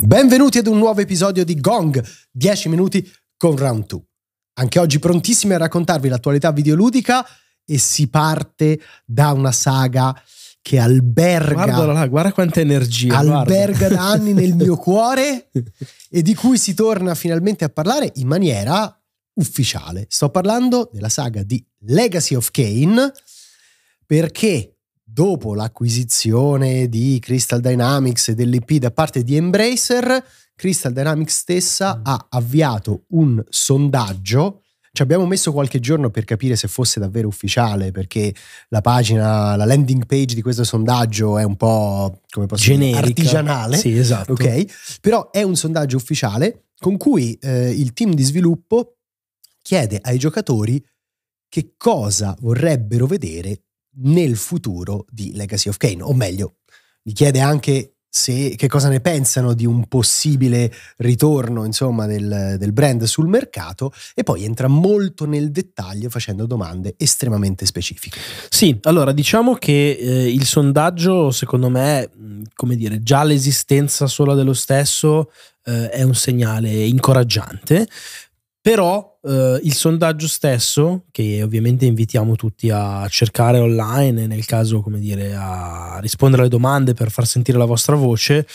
Benvenuti ad un nuovo episodio di Gong, 10 minuti con Round 2. Anche oggi prontissimi a raccontarvi l'attualità videoludica e si parte da una saga che alberga. Guardala là, guarda quanta energia. Alberga guarda. da anni nel mio cuore e di cui si torna finalmente a parlare in maniera ufficiale. Sto parlando della saga di Legacy of Kane perché dopo l'acquisizione di Crystal Dynamics e dell'IP da parte di Embracer, Crystal Dynamics stessa mm. ha avviato un sondaggio ci abbiamo messo qualche giorno per capire se fosse davvero ufficiale, perché la pagina, la landing page di questo sondaggio è un po' come posso Generica. dire, artigianale. Sì, esatto. Ok, però è un sondaggio ufficiale con cui eh, il team di sviluppo chiede ai giocatori che cosa vorrebbero vedere nel futuro di Legacy of Kane, o meglio, gli chiede anche se, che cosa ne pensano di un possibile ritorno insomma, del, del, brand sul mercato e poi entra molto nel dettaglio facendo domande estremamente specifiche. Sì, allora diciamo che eh, il sondaggio secondo me, come dire, già l'esistenza sola dello stesso eh, è un segnale incoraggiante però eh, il sondaggio stesso, che ovviamente invitiamo tutti a cercare online, nel caso, come dire, a rispondere alle domande per far sentire la vostra voce,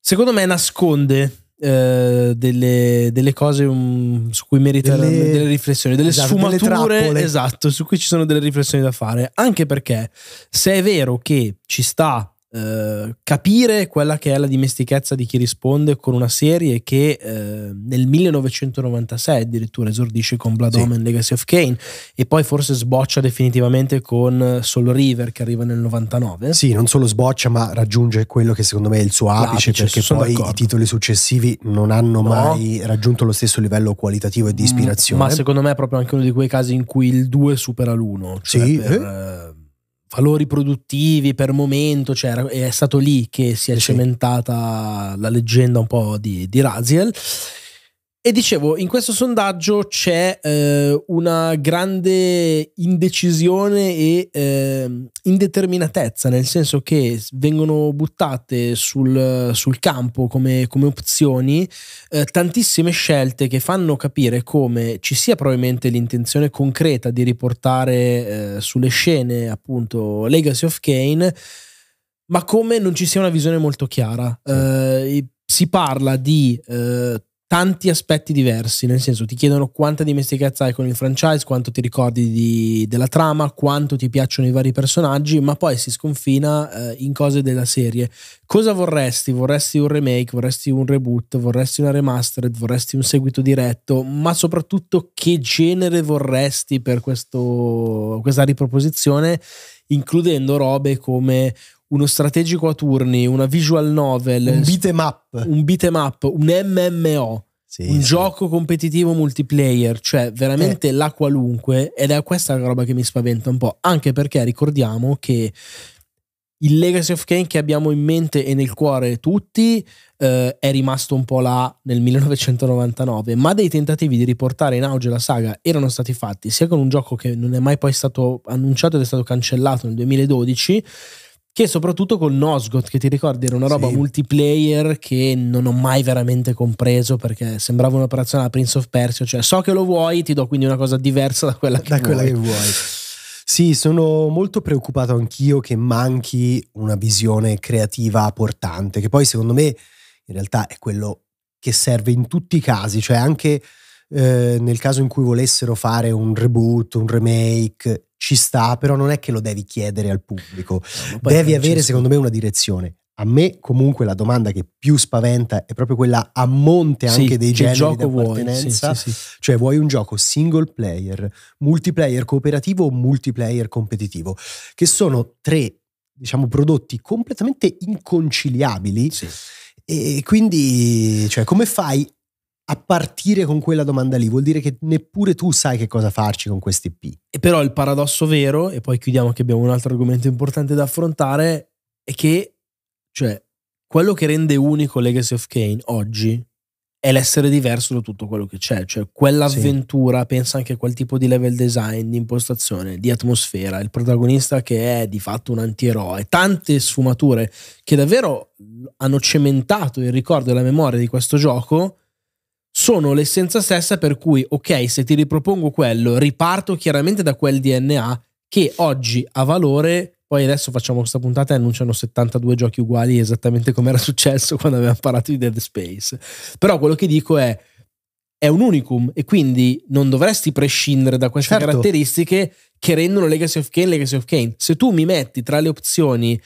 secondo me nasconde eh, delle, delle, cose um, su cui merita delle, delle riflessioni, delle esatto, sfumature. Delle esatto, su cui ci sono delle riflessioni da fare. Anche perché se è vero che ci sta eh, capire quella che è la dimestichezza di chi risponde con una serie che eh, nel 1996 addirittura esordisce con Blood sì. Omen Legacy of Kane e poi forse sboccia definitivamente con eh, Soul River che arriva nel 99. Sì, non solo sboccia ma raggiunge quello che secondo me è il suo apice, L'apice, perché poi d'accordo. i titoli successivi non hanno no. mai raggiunto lo stesso livello qualitativo e di mm, ispirazione. ma secondo me è proprio anche uno di quei casi in cui il 2 supera l'1. Cioè sì. Per, eh, eh valori produttivi per momento, cioè è stato lì che si è sì. cementata la leggenda un po' di, di Raziel e dicevo, in questo sondaggio c'è eh, una grande indecisione e eh, indeterminatezza, nel senso che vengono buttate sul, sul campo come, come opzioni eh, tantissime scelte che fanno capire come ci sia probabilmente l'intenzione concreta di riportare eh, sulle scene appunto Legacy of Kane, ma come non ci sia una visione molto chiara. Eh, si parla di eh, tanti aspetti diversi, nel senso ti chiedono quanta dimestichezza hai con il franchise, quanto ti ricordi di, della trama, quanto ti piacciono i vari personaggi, ma poi si sconfina eh, in cose della serie. Cosa vorresti? Vorresti un remake, vorresti un reboot, vorresti una remastered, vorresti un seguito diretto, ma soprattutto che genere vorresti per questo, questa riproposizione? includendo robe come uno strategico a turni, una visual novel, un beat'em up, un, beat up, un MMO, sì, un sì. gioco competitivo multiplayer, cioè veramente eh. la qualunque ed è questa la roba che mi spaventa un po', anche perché ricordiamo che il Legacy of Kane che abbiamo in mente e nel cuore tutti eh, è rimasto un po' là nel 1999, ma dei tentativi di riportare in auge la saga erano stati fatti sia con un gioco che non è mai poi stato annunciato ed è stato cancellato nel 2012 che soprattutto con Nosgoth, che ti ricordi era una roba sì. multiplayer che non ho mai veramente compreso perché sembrava un'operazione alla Prince of Persia, cioè so che lo vuoi, ti do quindi una cosa diversa da quella che, da vuoi. Quella che vuoi. Sì, sono molto preoccupato anch'io che manchi una visione creativa portante, che poi secondo me in realtà è quello che serve in tutti i casi, cioè anche eh, nel caso in cui volessero fare un reboot, un remake, ci sta, però non è che lo devi chiedere al pubblico. No, devi avere, secondo me, una direzione. A me comunque la domanda che più spaventa è proprio quella a monte anche sì, dei generi gioco di appartenenza, vuoi, sì, sì, cioè vuoi un gioco single player, multiplayer cooperativo o multiplayer competitivo, che sono tre diciamo prodotti completamente inconciliabili e quindi cioè, come fai a partire con quella domanda lì, vuol dire che neppure tu sai che cosa farci con questi P. E però il paradosso vero, e poi chiudiamo che abbiamo un altro argomento importante da affrontare, è che, cioè, quello che rende unico Legacy of Kane oggi è l'essere diverso da tutto quello che c'è, cioè quell'avventura, sì. pensa anche a quel tipo di level design, di impostazione, di atmosfera, il protagonista che è di fatto un antieroe, tante sfumature che davvero hanno cementato il ricordo e la memoria di questo gioco sono l'essenza stessa per cui, ok, se ti ripropongo quello, riparto chiaramente da quel DNA che oggi ha valore. Poi adesso facciamo questa puntata e annunciano 72 giochi uguali esattamente come era successo quando avevamo parlato di Dead Space. Però quello che dico è, è un unicum e quindi non dovresti prescindere da queste certo. caratteristiche che rendono Legacy of Kane Legacy of Kane. Se tu mi metti tra le opzioni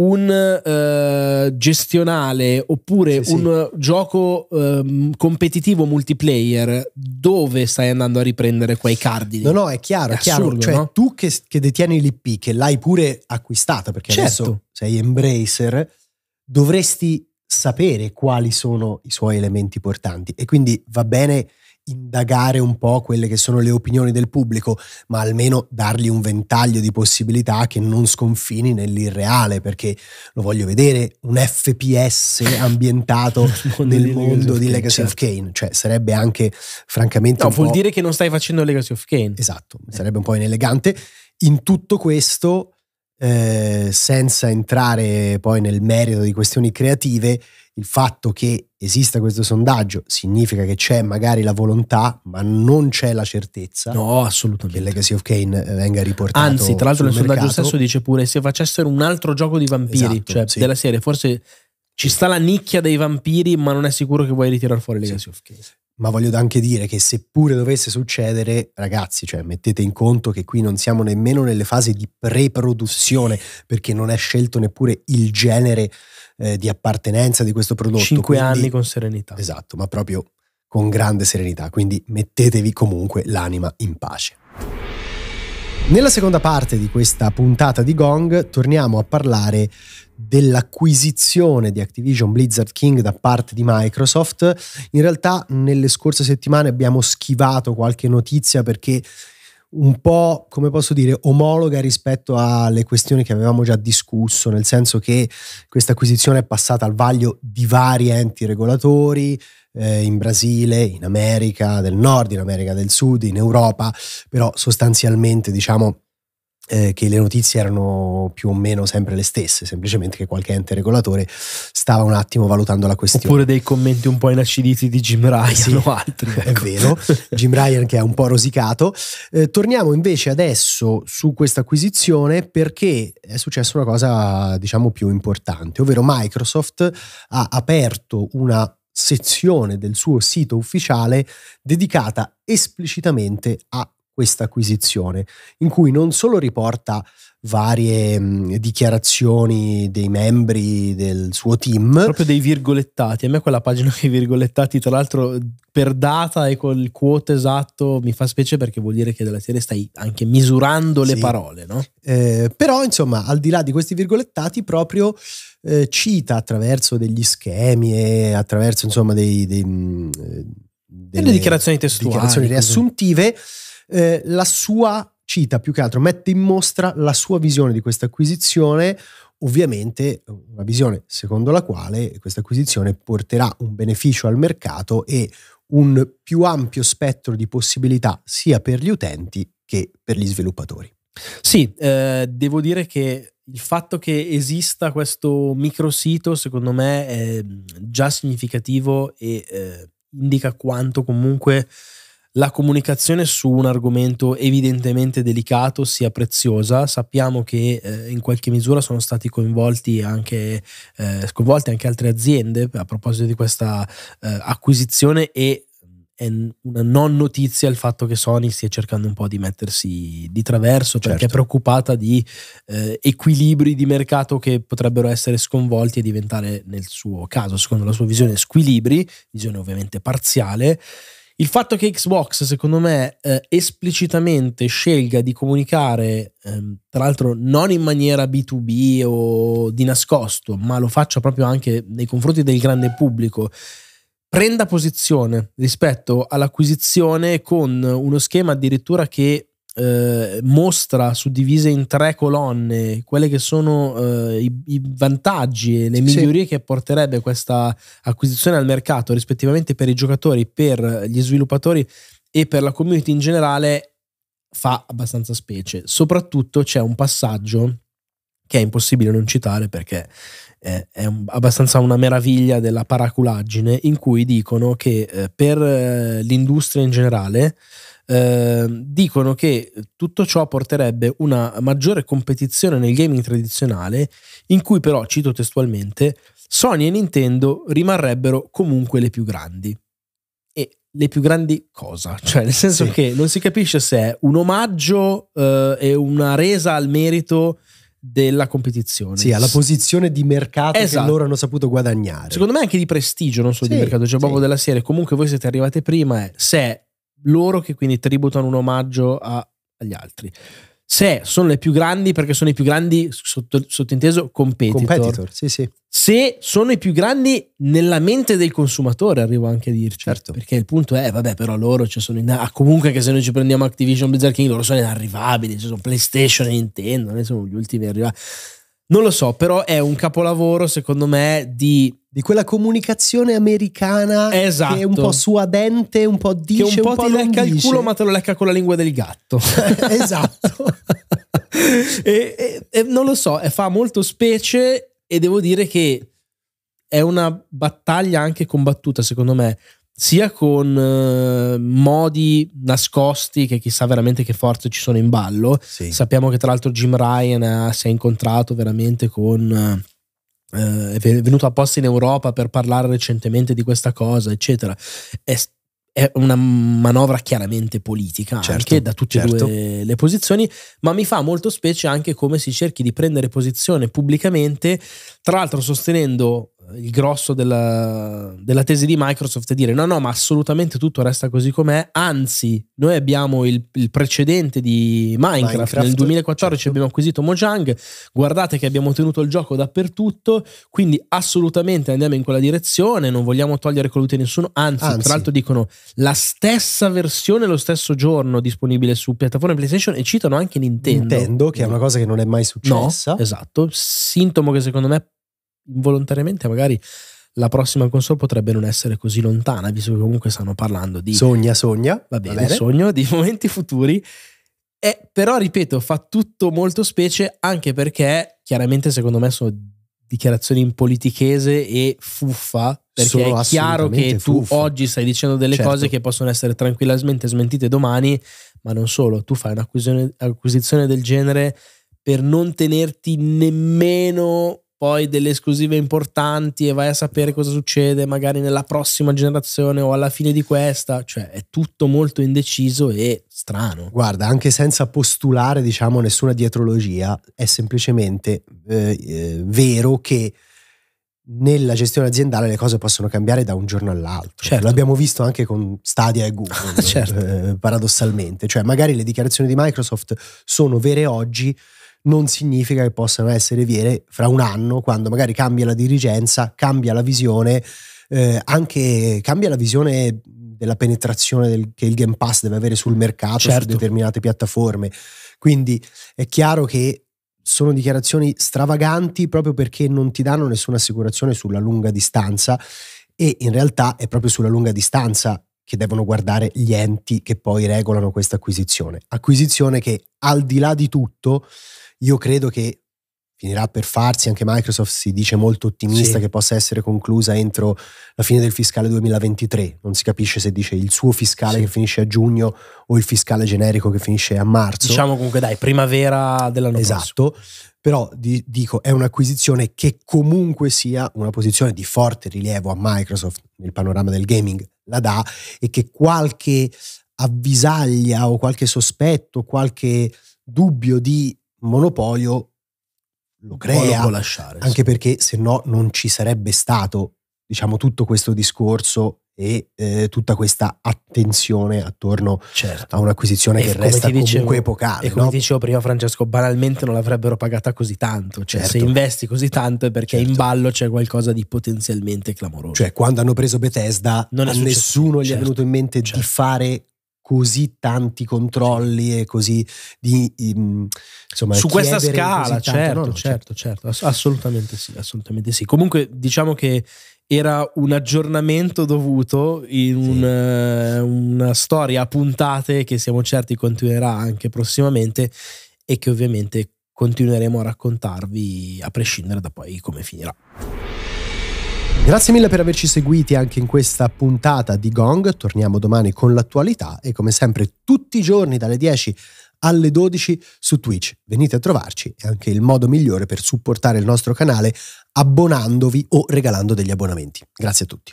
un uh, gestionale oppure sì, un sì. gioco um, competitivo multiplayer dove stai andando a riprendere quei cardini no no è chiaro è, è chiaro assurdo, cioè no? tu che, che, detieni l'IP che l'hai pure acquistata perché certo. adesso sei Embracer dovresti sapere quali sono i suoi elementi portanti e quindi va bene indagare un po' quelle che sono le opinioni del pubblico, ma almeno dargli un ventaglio di possibilità che non sconfini nell'irreale, perché lo voglio vedere un FPS ambientato nel mondo di Legacy of Kane, certo. cioè sarebbe anche francamente... No, vuol dire che non stai facendo Legacy of Kane. Esatto, sarebbe un po' inelegante. In tutto questo, eh, senza entrare poi nel merito di questioni creative, il fatto che esista questo sondaggio significa che c'è magari la volontà, ma non c'è la certezza no, assolutamente. che Legacy of Kane venga riportato. Anzi, tra l'altro, il mercato. sondaggio stesso dice pure: se facessero un altro gioco di vampiri, esatto, cioè sì. della serie, forse ci sta la nicchia dei vampiri, ma non è sicuro che vuoi ritirare fuori Legacy sì. of Kane ma voglio anche dire che seppure dovesse succedere, ragazzi, cioè, mettete in conto che qui non siamo nemmeno nelle fasi di pre-produzione, perché non è scelto neppure il genere eh, di appartenenza di questo prodotto. Cinque quindi, anni con serenità. Esatto, ma proprio con grande serenità, quindi mettetevi comunque l'anima in pace. Nella seconda parte di questa puntata di Gong torniamo a parlare dell'acquisizione di Activision Blizzard King da parte di Microsoft. In realtà nelle scorse settimane abbiamo schivato qualche notizia perché un po', come posso dire, omologa rispetto alle questioni che avevamo già discusso, nel senso che questa acquisizione è passata al vaglio di vari enti regolatori, eh, in Brasile, in America del Nord, in America del Sud, in Europa, però sostanzialmente diciamo eh, che le notizie erano più o meno sempre le stesse, semplicemente che qualche ente regolatore stava un attimo valutando la questione. Oppure dei commenti un po' inacciditi di Jim Ryan sì, o altri. Ecco. È vero, Jim Ryan che è un po' rosicato. Eh, torniamo invece adesso su questa acquisizione perché è successa una cosa diciamo più importante, ovvero Microsoft ha aperto una sezione del suo sito ufficiale dedicata esplicitamente a questa acquisizione, in cui non solo riporta varie mh, dichiarazioni dei membri del suo team. Proprio dei virgolettati. A me quella pagina che virgolettati, tra l'altro, per data e col quote esatto, mi fa specie perché vuol dire che della serie stai anche misurando le sì. parole, no? Eh, però, insomma, al di là di questi virgolettati, proprio eh, cita attraverso degli schemi e attraverso, insomma, dei... dei mh, eh, delle, delle dichiarazioni testuali. Dichiarazioni riassuntive. Così eh, la sua cita più che altro, mette in mostra la sua visione di questa acquisizione, ovviamente eh, una visione secondo la quale questa acquisizione porterà un beneficio al mercato e un più ampio spettro di possibilità sia per gli utenti che per gli sviluppatori. Sì, eh, devo dire che il fatto che esista questo microsito secondo me è mm, già significativo e eh, indica quanto comunque la comunicazione su un argomento evidentemente delicato sia preziosa. Sappiamo che eh, in qualche misura sono stati coinvolti anche, eh, coinvolte anche altre aziende a proposito di questa eh, acquisizione e eh, è una non notizia il fatto che Sony stia cercando un po' di mettersi di traverso perché certo. è preoccupata di eh, equilibri di mercato che potrebbero essere sconvolti e diventare nel suo caso, secondo la sua visione, squilibri, visione ovviamente parziale, il fatto che Xbox, secondo me, eh, esplicitamente scelga di comunicare, ehm, tra l'altro non in maniera B2B o di nascosto, ma lo faccia proprio anche nei confronti del grande pubblico, prenda posizione rispetto all'acquisizione con uno schema addirittura che eh, mostra suddivise in tre colonne quelle che sono eh, i, i, vantaggi e le migliorie sì. che porterebbe questa acquisizione al mercato rispettivamente per i giocatori, per gli sviluppatori e per la community in generale fa abbastanza specie. Soprattutto c'è un passaggio che è impossibile non citare perché eh, è un, abbastanza una meraviglia della paraculaggine, in cui dicono che eh, per eh, l'industria in generale ehm, dicono che tutto ciò porterebbe una maggiore competizione nel gaming tradizionale, in cui però, cito testualmente, Sony e Nintendo rimarrebbero comunque le più grandi. E le più grandi cosa? Cioè, nel senso sì. che non si capisce se è un omaggio eh, e una resa al merito della competizione. Sì, alla posizione di mercato esatto. che loro hanno saputo guadagnare. Secondo me anche di prestigio, non solo sì, di mercato, cioè sì. proprio della serie. Comunque voi siete arrivate prima, eh, se è loro che quindi tributano un omaggio a, agli altri. Se sono le più grandi, perché sono i più grandi, sotto, sottinteso, competitor. Competitor, sì, sì. Se sono i più grandi nella mente del consumatore, arrivo anche a dirci. Certo. Perché il punto è, vabbè, però loro ci cioè, sono in... Ah, comunque che se noi ci prendiamo Activision Blizzard King, loro sono inarrivabili, ci sono PlayStation e Nintendo, noi siamo gli ultimi arrivati. Non lo so, però è un capolavoro secondo me di... Di quella comunicazione americana esatto. che è un po' suadente, un po' dice, che un po', un po ti lecca dice. il culo ma te lo lecca con la lingua del gatto. esatto. e, e, e, non lo so, fa molto specie e devo dire che è una battaglia anche combattuta secondo me sia con eh, modi nascosti che chissà veramente che forze ci sono in ballo. Sì. Sappiamo che tra l'altro Jim Ryan ha, eh, si è incontrato veramente con... Eh, eh è venuto apposta in Europa per parlare recentemente di questa cosa, eccetera. È, è una manovra chiaramente politica certo, anche da tutte certo. e due le posizioni, ma mi fa molto specie anche come si cerchi di prendere posizione pubblicamente, tra l'altro sostenendo il grosso della, della, tesi di Microsoft è dire no, no, ma assolutamente tutto resta così com'è. Anzi, noi abbiamo il, il precedente di Minecraft. Minecraft Nel 2014 certo. abbiamo acquisito Mojang. Guardate che abbiamo tenuto il gioco dappertutto. Quindi assolutamente andiamo in quella direzione. Non vogliamo togliere colute a nessuno. Anzi, Anzi, tra l'altro dicono la stessa versione, lo stesso giorno disponibile su piattaforma PlayStation e citano anche Nintendo. Nintendo, che è una cosa che non è mai successa. No, esatto. Sintomo che secondo me involontariamente magari la prossima console potrebbe non essere così lontana, visto che comunque stanno parlando di... Sogna, sogna. Va bene, va bene. sogno di momenti futuri. Eh, però, ripeto, fa tutto molto specie, anche perché chiaramente secondo me sono dichiarazioni impolitichese e fuffa, perché sono è chiaro che tu oggi stai dicendo delle certo. cose che possono essere tranquillamente smentite domani, ma non solo, tu fai un'acquisizione del genere per non tenerti nemmeno poi delle esclusive importanti e vai a sapere cosa succede magari nella prossima generazione o alla fine di questa, cioè è tutto molto indeciso e strano. Guarda, anche senza postulare diciamo nessuna dietrologia, è semplicemente eh, eh, vero che nella gestione aziendale le cose possono cambiare da un giorno all'altro. Certo. L'abbiamo visto anche con Stadia e Google, eh, certo. eh, paradossalmente, cioè magari le dichiarazioni di Microsoft sono vere oggi, non significa che possano essere vere fra un anno, quando magari cambia la dirigenza, cambia la visione, eh, anche cambia la visione della penetrazione del, che il Game Pass deve avere sul mercato, certo. su determinate piattaforme. Quindi è chiaro che sono dichiarazioni stravaganti proprio perché non ti danno nessuna assicurazione sulla lunga distanza e in realtà è proprio sulla lunga distanza che devono guardare gli enti che poi regolano questa acquisizione. Acquisizione che al di là di tutto io credo che finirà per farsi, anche Microsoft si dice molto ottimista sì. che possa essere conclusa entro la fine del fiscale 2023, non si capisce se dice il suo fiscale sì. che finisce a giugno o il fiscale generico che finisce a marzo. Diciamo comunque dai, primavera dell'anno esatto. Prossimo. Però dico, è un'acquisizione che comunque sia una posizione di forte rilievo a Microsoft nel panorama del gaming, la dà, e che qualche avvisaglia o qualche sospetto, qualche dubbio di monopolio lo crea, lo lasciare, anche sì. perché se no non ci sarebbe stato diciamo, tutto questo discorso e eh, tutta questa attenzione attorno certo. a un'acquisizione e che resta dicevo, comunque epocale. E come no? dicevo prima Francesco, banalmente non l'avrebbero pagata così tanto, cioè certo. se investi così tanto è perché certo. in ballo c'è qualcosa di potenzialmente clamoroso. Cioè quando hanno preso Bethesda non a nessuno gli è venuto in mente di certo. fare così tanti controlli e così di insomma su questa scala certo, no, certo, certo certo assolutamente sì assolutamente sì comunque diciamo che era un aggiornamento dovuto in un, sì. Eh, una storia a puntate che siamo certi continuerà anche prossimamente e che ovviamente continueremo a raccontarvi a prescindere da poi come finirà. Grazie mille per averci seguiti anche in questa puntata di Gong. Torniamo domani con l'attualità e come sempre tutti i giorni dalle 10 alle 12 su Twitch. Venite a trovarci, è anche il modo migliore per supportare il nostro canale abbonandovi o regalando degli abbonamenti. Grazie a tutti.